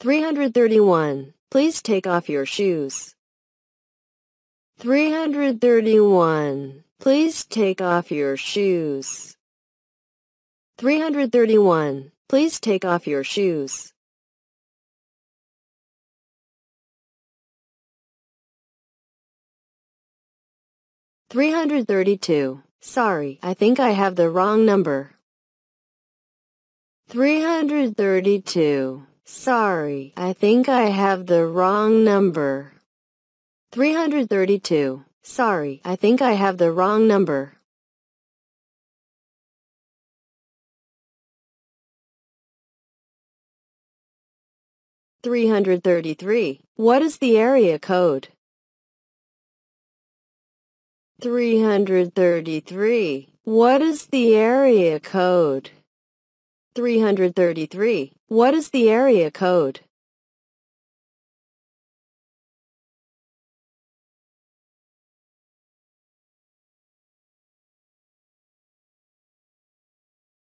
331. Please take off your shoes. 331. Please take off your shoes. 331. Please take off your shoes. Three hundred thirty-two. Sorry, I think I have the wrong number. Three hundred thirty-two. Sorry, I think I have the wrong number. 332. Sorry, I think I have the wrong number. Three hundred thirty-three. What is the area code? Three hundred thirty-three. What is the area code? 333. What is the area code?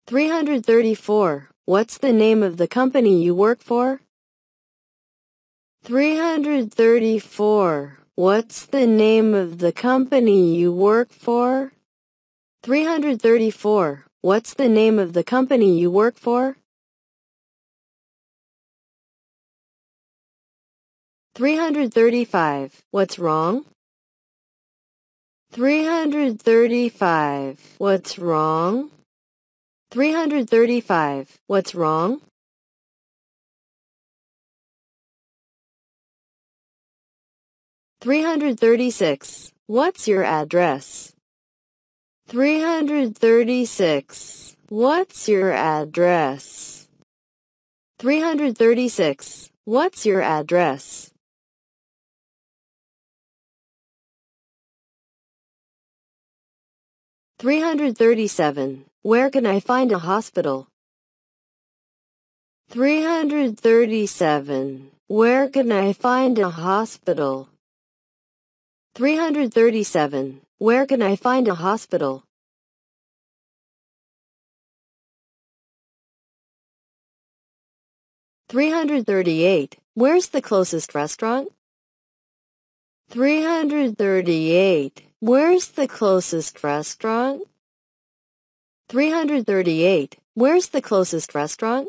Three hundred thirty-four. What's the name of the company you work for? Three hundred thirty-four. What's the name of the company you work for? 334. What's the name of the company you work for? 335. What's wrong? 335. What's wrong? 335. What's wrong? Three hundred thirty-six. What's your address? 336. What's your address? 336. What's your address? Three hundred thirty-seven. Where can I find a hospital? Three hundred thirty-seven. Where can I find a hospital? 337. Where can I find a hospital? Three hundred thirty-eight. Where's the closest restaurant? 338. Where's the closest restaurant? 338. Where's the closest restaurant?